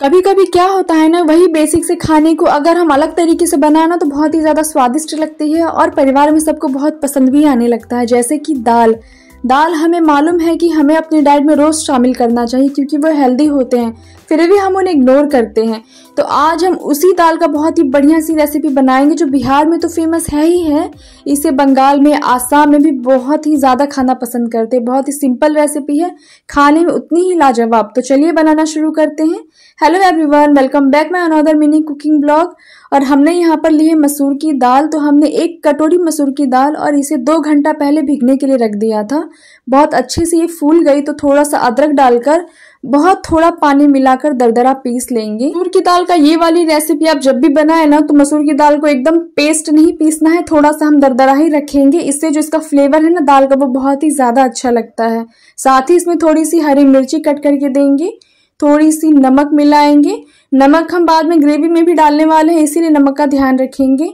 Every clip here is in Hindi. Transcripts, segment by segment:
कभी कभी क्या होता है ना वही बेसिक से खाने को अगर हम अलग तरीके से बनाए ना तो बहुत ही ज़्यादा स्वादिष्ट लगती है और परिवार में सबको बहुत पसंद भी आने लगता है जैसे कि दाल दाल हमें मालूम है कि हमें अपने डाइट में रोज़ शामिल करना चाहिए क्योंकि वो हेल्दी होते हैं फिर भी हम उन्हें इग्नोर करते हैं तो आज हम उसी दाल का बहुत ही बढ़िया सी रेसिपी बनाएंगे जो बिहार में तो फेमस है ही है इसे बंगाल में आसाम में भी बहुत ही ज़्यादा खाना पसंद करते हैं बहुत ही सिंपल रेसिपी है खाने में उतनी ही लाजवाब तो चलिए बनाना शुरू करते हैं hello everyone welcome back my another mini cooking blog और हमने यहाँ पर ली है मसूर की दाल तो हमने एक कटोरी मसूर की दाल और इसे दो घंटा पहले भिगने के लिए रख दिया था बहुत अच्छे से ये फूल गई तो थोड़ा सा अदरक डालकर बहुत थोड़ा पानी मिलाकर दरदरा पीस लेंगे मसूर की दाल का ये वाली रेसिपी आप जब भी बनाए ना तो मसूर की दाल को एकदम पेस्ट नहीं पीसना है थोड़ा सा हम दरदरा ही रखेंगे इससे जो इसका फ्लेवर है ना दाल का वो बहुत ही ज्यादा अच्छा लगता है साथ ही इसमें थोड़ी सी हरी मिर्ची कट करके देंगे थोड़ी सी नमक मिलाएंगे नमक हम बाद में ग्रेवी में भी डालने वाले हैं इसीलिए नमक का ध्यान रखेंगे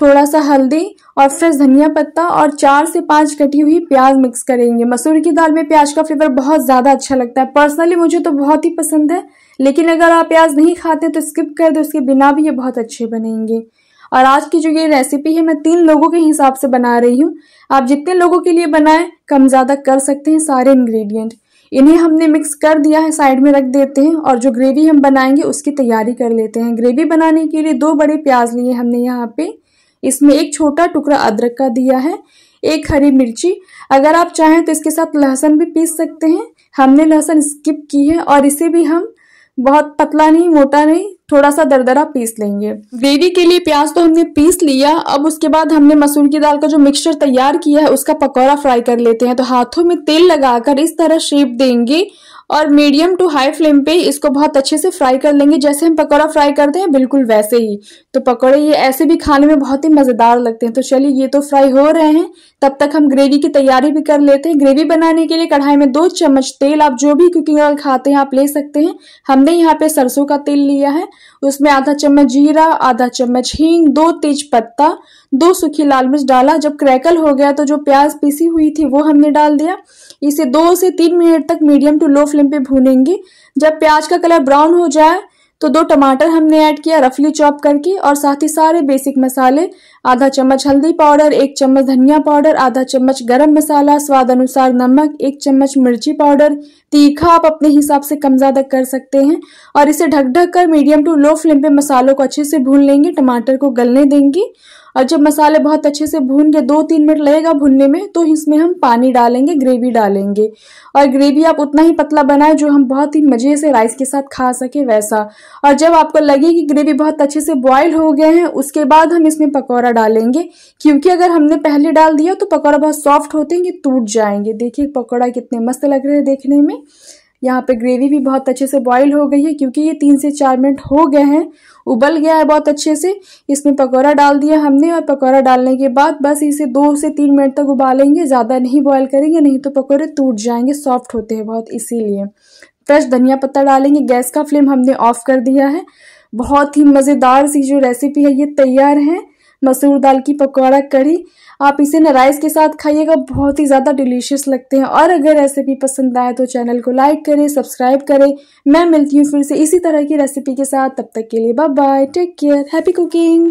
थोड़ा सा हल्दी और फ्रेश धनिया पत्ता और चार से पांच कटी हुई प्याज मिक्स करेंगे मसूर की दाल में प्याज का फ्लेवर बहुत ज़्यादा अच्छा लगता है पर्सनली मुझे तो बहुत ही पसंद है लेकिन अगर आप प्याज नहीं खाते तो स्किप कर दो उसके बिना भी ये बहुत अच्छे बनेंगे और आज की जो ये रेसिपी है मैं तीन लोगों के हिसाब से बना रही हूँ आप जितने लोगों के लिए बनाएं कम ज़्यादा कर सकते हैं सारे इंग्रेडिएंट इन्हें हमने मिक्स कर दिया है साइड में रख देते हैं और जो ग्रेवी हम बनाएंगे उसकी तैयारी कर लेते हैं ग्रेवी बनाने के लिए दो बड़े प्याज लिए हमने यहाँ पे इसमें एक छोटा टुकड़ा अदरक का दिया है एक हरी मिर्ची अगर आप चाहें तो इसके साथ लहसुन भी पीस सकते हैं हमने लहसुन स्किप की है और इसे भी हम बहुत पतला नहीं मोटा नहीं थोड़ा सा दरदरा पीस लेंगे ग्रेवी के लिए प्याज तो हमने पीस लिया अब उसके बाद हमने मसूर की दाल का जो मिक्सचर तैयार किया है उसका पकौड़ा फ्राई कर लेते हैं तो हाथों में तेल लगाकर इस तरह शेप देंगे और मीडियम टू हाई फ्लेम पे इसको बहुत अच्छे से फ्राई कर लेंगे जैसे हम पकौड़ा फ्राई करते हैं बिल्कुल वैसे ही तो पकौड़े ये ऐसे भी खाने में बहुत ही मज़ेदार लगते हैं तो चलिए ये तो फ्राई हो रहे हैं तब तक हम ग्रेवी की तैयारी भी कर लेते हैं ग्रेवी बनाने के लिए कढ़ाई में दो चम्मच तेल आप जो भी कुकिंग ऑयल खाते हैं आप ले सकते हैं हमने यहाँ पे सरसों का तेल लिया है उसमें आधा चम्मच जीरा आधा चम्मच हींग दो तेज पत्ता दो सूखी लाल मिर्च डाला जब क्रैकल हो गया तो जो प्याज पीसी हुई थी वो हमने डाल दिया इसे दो से तीन मिनट तक medium to low flame flame पे भूनेंगे जब प्याज का कलर ब्राउन हो जाए तो दो टमाटर हमने ऐड किया रफली चॉप करके और साथ ही सारे बेसिक मसाले आधा चम्मच हल्दी पाउडर एक चम्मच धनिया पाउडर आधा चम्मच गरम मसाला स्वाद अनुसार नमक एक चम्मच मिर्ची पाउडर तीखा आप अपने हिसाब से कम ज़्यादा कर सकते हैं और इसे ढक ढक कर मीडियम टू लो फ्लेम पे मसालों को अच्छे से भून लेंगे टमाटर को गलने देंगे और जब मसाले बहुत अच्छे से भून के दो तीन मिनट लगेगा भूनने में तो इसमें हम पानी डालेंगे ग्रेवी डालेंगे और ग्रेवी आप उतना ही पतला बनाए जो हम बहुत ही मज़े से राइस के साथ खा सकें वैसा और जब आपको लगे कि ग्रेवी बहुत अच्छे से बॉयल हो गए हैं उसके बाद हम इसमें पकौड़ा डालेंगे क्योंकि अगर हमने पहले डाल दिया तो पकौड़ा बहुत सॉफ्ट होते हैं ये टूट जाएंगे देखिए पकौड़ा कितने मस्त लग रहे हैं देखने में यहाँ पे ग्रेवी भी बहुत अच्छे से बॉईल हो गई है क्योंकि ये तीन से चार मिनट हो गए हैं उबल गया है बहुत अच्छे से इसमें पकौड़ा डाल दिया हमने और पकौड़ा डालने के बाद बस इसे दो से तीन मिनट तक उबालेंगे ज़्यादा नहीं बॉयल करेंगे नहीं तो पकौड़े टूट जाएंगे सॉफ्ट होते हैं बहुत इसीलिए फ्रेश धनिया पत्ता डालेंगे गैस का फ्लेम हमने ऑफ कर दिया है बहुत ही मज़ेदार सी जो रेसिपी है ये तैयार है मसूर दाल की पकौड़ा कड़ी आप इसे ना राइस के साथ खाइएगा बहुत ही ज़्यादा डिलीशियस लगते हैं और अगर रेसिपी पसंद आए तो चैनल को लाइक करें सब्सक्राइब करें मैं मिलती हूँ फिर से इसी तरह की रेसिपी के साथ तब तक के लिए bye bye take care happy cooking